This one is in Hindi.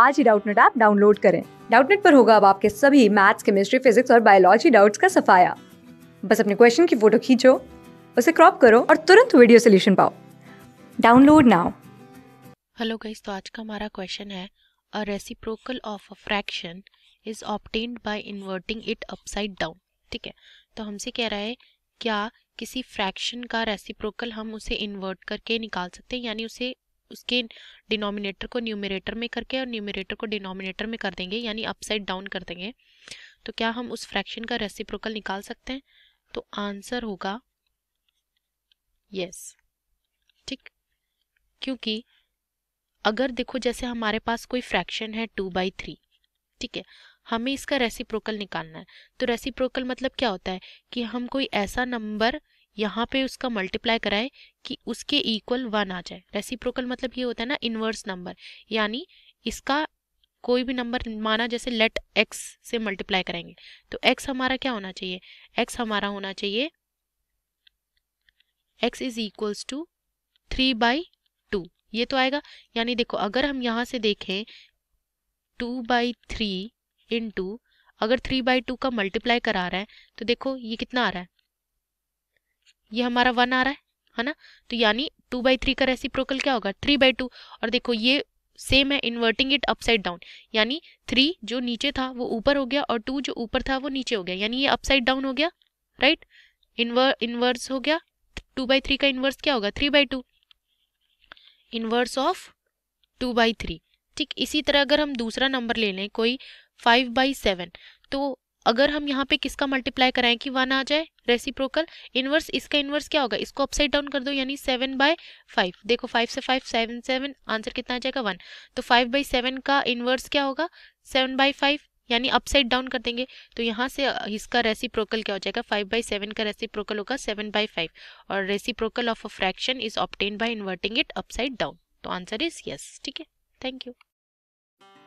आज ही डाउटनेट ऐप डाउनलोड करें डाउटनेट पर होगा अब आपके सभी मैथ्स केमिस्ट्री फिजिक्स और बायोलॉजी डाउट्स का सफाया बस अपने क्वेश्चन की फोटो खींचो उसे क्रॉप करो और तुरंत वीडियो सोल्यूशन पाओ डाउनलोड नाउ हेलो गाइस तो आज का हमारा क्वेश्चन है a reciprocal of a fraction is obtained by inverting it upside down ठीक है तो हमसे कह रहा है क्या किसी फ्रैक्शन का रेसिप्रोकल हम उसे इन्वर्ट करके निकाल सकते हैं यानी उसे उसके डिनोमिनेटर को न्यूमिनेटर में करके और न्यूमिनेटर को डिनोमिनेटर में कर देंगे यानी अपसाइड डाउन कर देंगे तो क्या हम उस फ्रैक्शन का रेसिप्रोकल निकाल सकते हैं तो आंसर होगा यस ठीक क्योंकि अगर देखो जैसे हमारे पास कोई फ्रैक्शन है टू बाई थ्री ठीक है हमें इसका रेसिप्रोकल निकालना है तो रेसिप्रोकल मतलब क्या होता है कि हम कोई ऐसा नंबर यहाँ पे उसका मल्टीप्लाई कराएं कि उसके इक्वल वन आ जाए रेसिप्रोकल मतलब ये होता है ना इन्वर्स नंबर यानी इसका कोई भी नंबर माना जैसे लेट एक्स से मल्टीप्लाई करेंगे तो एक्स हमारा क्या होना चाहिए एक्स हमारा होना चाहिए X is equals to three by two ये तो आएगा यानी देखो अगर हम यहाँ से देखें two by three into अगर थ्री बाई टू का मल्टीप्लाई करा रहा है तो देखो ये कितना आ रहा है ये हमारा वन आ रहा है है ना तो यानी टू बाई थ्री का रेसिप्रोकल क्या होगा थ्री बाई टू और देखो ये सेम है इन्वर्टिंग इट अपसाइड डाउन यानी थ्री जो नीचे था वो ऊपर हो गया और टू जो ऊपर था वो नीचे हो गया यानी ये अपसाइड डाउन हो गया राइट इन्वर इन्वर्स हो गया टू बाई थ्री का इन्वर्स क्या होगा three by two inverse of two by three ठीक इसी तरह अगर हम दूसरा नंबर ले लें कोई फाइव बाई सेवन तो अगर हम यहाँ पे किसका मल्टीप्लाई कराएं कि वन आ जाए रेसिप्रोकल इनवर्स इसका इनवर्स क्या होगा इसको अपसाइड डाउन कर दो यानी सेवन बाय फाइव देखो फाइव से फाइव सेवन सेवन आंसर कितना आ जाएगा वन तो फाइव बाई सेवन का इनवर्स क्या होगा सेवन बाई फाइव यानी अपसाइड डाउन कर देंगे तो यहाँ से इसका रेसिप्रोकल क्या हो जाएगा फाइव बाई सेवन का रेसिप्रोकल होगा सेवन बाई फाइव और reciprocal of a fraction is obtain by inverting it upside down तो आंसर इज यस ठीक है थैंक यू